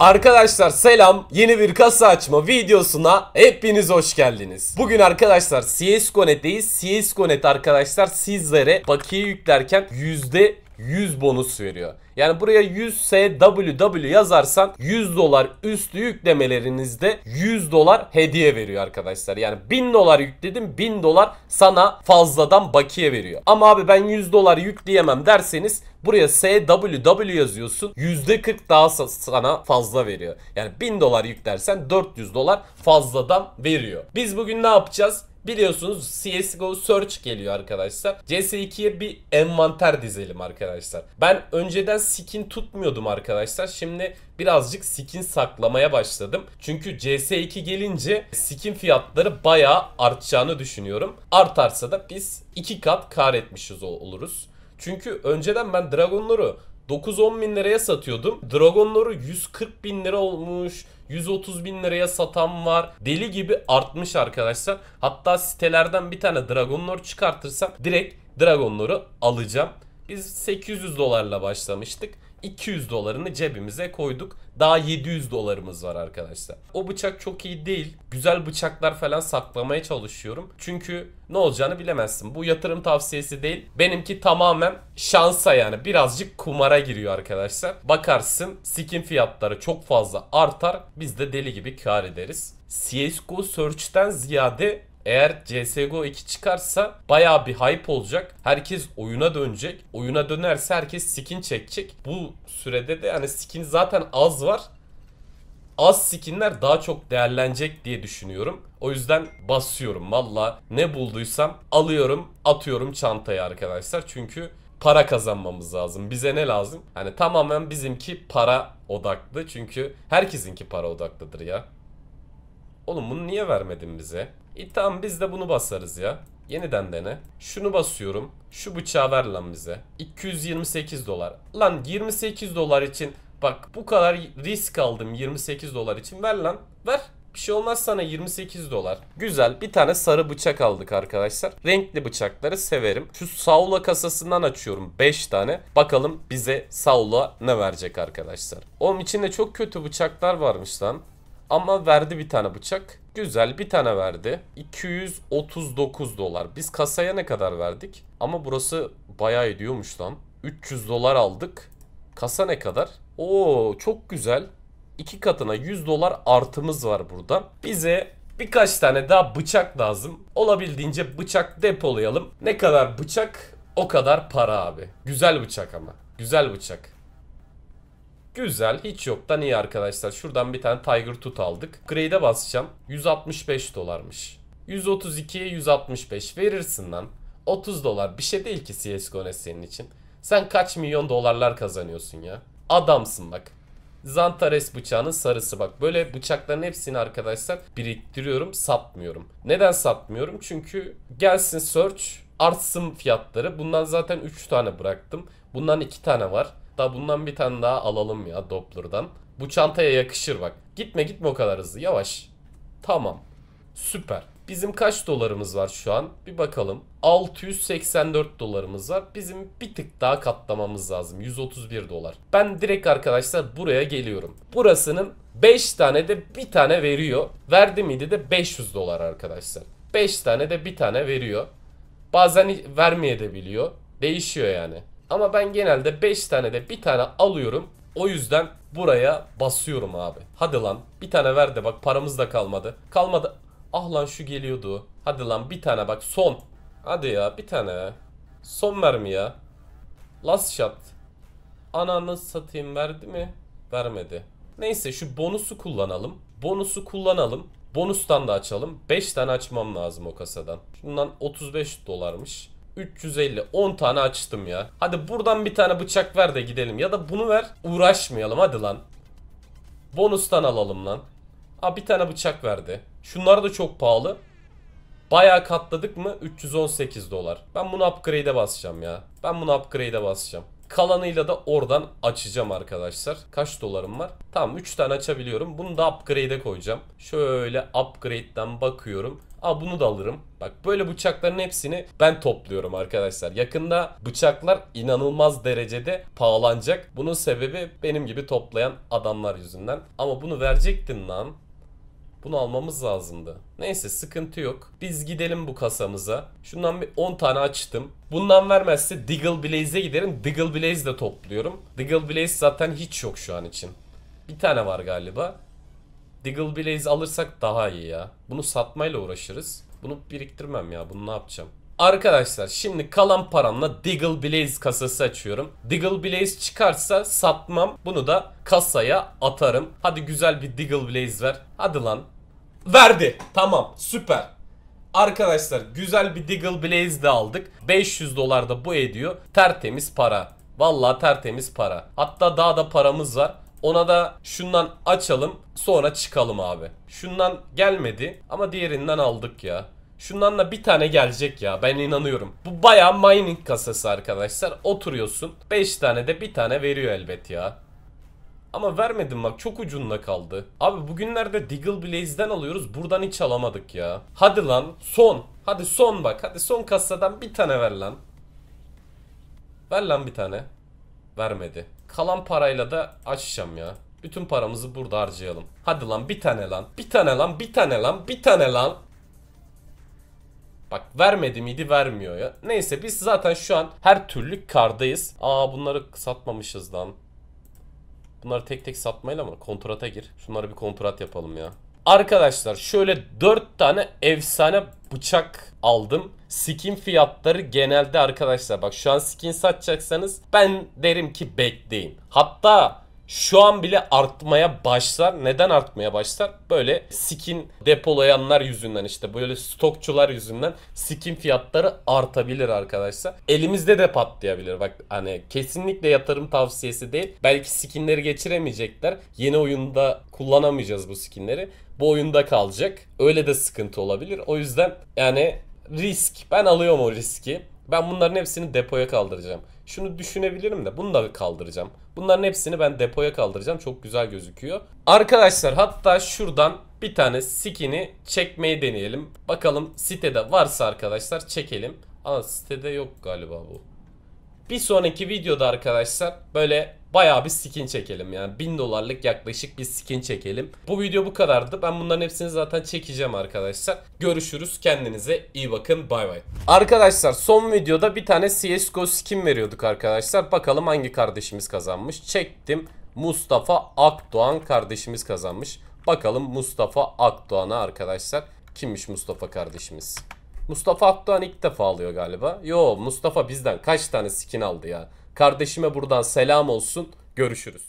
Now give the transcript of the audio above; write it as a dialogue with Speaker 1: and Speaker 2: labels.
Speaker 1: Arkadaşlar selam yeni bir kasa açma videosuna hepiniz hoş geldiniz. Bugün arkadaşlar CSGO.net'teyiz. CSGO.net arkadaşlar sizlere bakiye yüklerken %100 bonus veriyor. Yani buraya 100 SWW yazarsan 100 dolar üstü yüklemelerinizde 100 dolar hediye veriyor arkadaşlar. Yani 1000 dolar yükledim 1000 dolar sana fazladan bakiye veriyor. Ama abi ben 100 dolar yükleyemem derseniz buraya SWW yazıyorsun %40 daha sana fazla veriyor. Yani 1000 dolar yüklersen 400 dolar fazladan veriyor. Biz bugün ne yapacağız? Biliyorsunuz CSGO Search geliyor arkadaşlar. CS2'ye bir envanter dizelim arkadaşlar. Ben önceden skin tutmuyordum arkadaşlar. Şimdi birazcık skin saklamaya başladım. Çünkü CS2 gelince skin fiyatları bayağı artacağını düşünüyorum. Artarsa da biz 2 kat kar etmişiz oluruz. Çünkü önceden ben Dragon'ları 9-10 bin liraya satıyordum. Dragonlord'u 140 bin lira olmuş. 130 bin liraya satan var. Deli gibi artmış arkadaşlar. Hatta sitelerden bir tane Dragonlord çıkartırsam direkt Dragonlord'u alacağım. Biz 800 dolarla başlamıştık. 200 dolarını cebimize koyduk. Daha 700 dolarımız var arkadaşlar. O bıçak çok iyi değil. Güzel bıçaklar falan saklamaya çalışıyorum. Çünkü ne olacağını bilemezsin. Bu yatırım tavsiyesi değil. Benimki tamamen şansa yani. Birazcık kumara giriyor arkadaşlar. Bakarsın skin fiyatları çok fazla artar. Biz de deli gibi kar ederiz. CSGO Search'ten ziyade eğer CSGO 2 çıkarsa baya bir hype olacak. Herkes oyuna dönecek. Oyuna dönerse herkes skin çekecek. Bu sürede de yani skin zaten az var. Az skinler daha çok değerlenecek diye düşünüyorum. O yüzden basıyorum valla. Ne bulduysam alıyorum atıyorum çantaya arkadaşlar. Çünkü para kazanmamız lazım. Bize ne lazım? Hani tamamen bizimki para odaklı. Çünkü herkesinki para odaklıdır ya. Oğlum bunu niye vermedin bize? E tamam biz de bunu basarız ya. Yeniden dene. Şunu basıyorum. Şu bıçağı ver lan bize. 228 dolar. Lan 28 dolar için bak bu kadar risk aldım 28 dolar için. Ver lan. Ver. Bir şey olmaz sana 28 dolar. Güzel bir tane sarı bıçak aldık arkadaşlar. Renkli bıçakları severim. Şu Saula kasasından açıyorum 5 tane. Bakalım bize Saula ne verecek arkadaşlar. Oğlum içinde çok kötü bıçaklar varmış lan. Ama verdi bir tane bıçak. Güzel bir tane verdi. 239 dolar. Biz kasaya ne kadar verdik? Ama burası bayağı ediyormuş lan. 300 dolar aldık. Kasa ne kadar? Oo çok güzel. İki katına 100 dolar artımız var burada. Bize birkaç tane daha bıçak lazım. Olabildiğince bıçak depolayalım. Ne kadar bıçak o kadar para abi. Güzel bıçak ama. Güzel bıçak. Güzel. Hiç yok da iyi arkadaşlar. Şuradan bir tane Tiger Tut aldık. Grade'e basacağım. 165 dolarmış. 132'ye 165 verirsin lan. 30 dolar bir şey değil ki CSGO senin için. Sen kaç milyon dolarlar kazanıyorsun ya. Adamsın bak. Zantares bıçağının sarısı bak. Böyle bıçakların hepsini arkadaşlar biriktiriyorum satmıyorum. Neden satmıyorum? Çünkü gelsin search artsın fiyatları. Bundan zaten 3 tane bıraktım. Bundan 2 tane var. Da bundan bir tane daha alalım ya Doppler'dan. Bu çantaya yakışır bak. Gitme gitme o kadar hızlı. Yavaş. Tamam. Süper. Bizim kaç dolarımız var şu an? Bir bakalım. 684 dolarımız var. Bizim bir tık daha katlamamız lazım. 131 dolar. Ben direkt arkadaşlar buraya geliyorum. Burasının 5 tane de bir tane veriyor. Verdi miydi de 500 dolar arkadaşlar. 5 tane de bir tane veriyor. Bazen vermeye de biliyor. Değişiyor yani. Ama ben genelde 5 tane de bir tane alıyorum. O yüzden buraya basıyorum abi. Hadi lan bir tane ver de bak paramız da kalmadı. Kalmadı. Ah lan şu geliyordu. Hadi lan bir tane bak son. Hadi ya bir tane. Son mermi ya. Last shot. Ananı satayım verdi mi? Vermedi. Neyse şu bonusu kullanalım. Bonusu kullanalım. Bonustan da açalım. 5 tane açmam lazım o kasadan. Şundan 35 dolarmış. 350. 10 tane açtım ya. Hadi buradan bir tane bıçak ver de gidelim. Ya da bunu ver. Uğraşmayalım hadi lan. Bonustan alalım lan. Aa bir tane bıçak verdi. Şunlar da çok pahalı. Bayağı katladık mı 318 dolar. Ben bunu upgrade'e basacağım ya. Ben bunu upgrade'e basacağım. Kalanıyla da oradan açacağım arkadaşlar. Kaç dolarım var? Tamam 3 tane açabiliyorum. Bunu da upgrade'e koyacağım. Şöyle upgrade'den bakıyorum. Aa bunu da alırım. Bak böyle bıçakların hepsini ben topluyorum arkadaşlar. Yakında bıçaklar inanılmaz derecede pahalanacak. Bunun sebebi benim gibi toplayan adamlar yüzünden. Ama bunu verecektin lan. Bunu almamız lazımdı. Neyse sıkıntı yok. Biz gidelim bu kasamıza. Şundan bir 10 tane açtım. Bundan vermezse Diggle Blaze'e giderim. Diggle Blaze de topluyorum. Diggle Blaze zaten hiç yok şu an için. Bir tane var galiba. Diggle Blaze alırsak daha iyi ya. Bunu satmayla uğraşırız. Bunu biriktirmem ya. Bunu ne yapacağım? Arkadaşlar şimdi kalan paramla Diggle Blaze kasası açıyorum. Diggle Blaze çıkarsa satmam. Bunu da kasaya atarım. Hadi güzel bir Diggle Blaze ver. Hadi lan. Verdi. Tamam süper. Arkadaşlar güzel bir Diggle Blaze de aldık. 500 dolar da bu ediyor. Tertemiz para. Vallahi tertemiz para. Hatta daha da paramız var. Ona da şundan açalım sonra çıkalım abi. Şundan gelmedi ama diğerinden aldık ya. Şundan da bir tane gelecek ya ben inanıyorum. Bu baya mining kasası arkadaşlar. Oturuyorsun 5 tane de bir tane veriyor elbet ya. Ama vermedim bak çok ucunda kaldı. Abi bugünlerde Diggle Blaze'den alıyoruz buradan hiç alamadık ya. Hadi lan son. Hadi son bak hadi son kasadan bir tane ver lan. Ver lan bir tane. Vermedi. Kalan parayla da açacağım ya. Bütün paramızı burada harcayalım. Hadi lan bir tane lan. Bir tane lan. Bir tane lan. Bir tane lan. Bak vermedi miydi vermiyor ya. Neyse biz zaten şu an her türlü kardayız. Aa bunları satmamışız lan. Bunları tek tek satmayla mı? Kontrata gir. Şunları bir kontrat yapalım ya. Arkadaşlar şöyle 4 tane efsane bıçak aldım. Skin fiyatları genelde arkadaşlar bak şu an skin satacaksanız ben derim ki bekleyin. Hatta şu an bile artmaya başlar. Neden artmaya başlar? Böyle skin depolayanlar yüzünden işte böyle stokçular yüzünden skin fiyatları artabilir arkadaşlar. Elimizde de patlayabilir. Bak hani kesinlikle yatırım tavsiyesi değil. Belki skinleri geçiremeyecekler. Yeni oyunda kullanamayacağız bu skinleri. Bu oyunda kalacak. Öyle de sıkıntı olabilir. O yüzden yani risk. Ben alıyorum o riski. Ben bunların hepsini depoya kaldıracağım şunu düşünebilirim de bunu da kaldıracağım. Bunların hepsini ben depoya kaldıracağım. Çok güzel gözüküyor. Arkadaşlar hatta şuradan bir tane skin'i çekmeyi deneyelim. Bakalım sitede varsa arkadaşlar çekelim. Ama sitede yok galiba bu. Bir sonraki videoda arkadaşlar böyle Baya bir skin çekelim yani. 1000 dolarlık yaklaşık bir skin çekelim. Bu video bu kadardı. Ben bunların hepsini zaten çekeceğim arkadaşlar. Görüşürüz. Kendinize iyi bakın. Bay bay. Arkadaşlar son videoda bir tane CSGO skin veriyorduk arkadaşlar. Bakalım hangi kardeşimiz kazanmış. Çektim. Mustafa Akdoğan kardeşimiz kazanmış. Bakalım Mustafa Akdoğan'a arkadaşlar. Kimmiş Mustafa kardeşimiz? Mustafa Akdoğan ilk defa alıyor galiba. Yo Mustafa bizden kaç tane skin aldı ya. Kardeşime buradan selam olsun. Görüşürüz.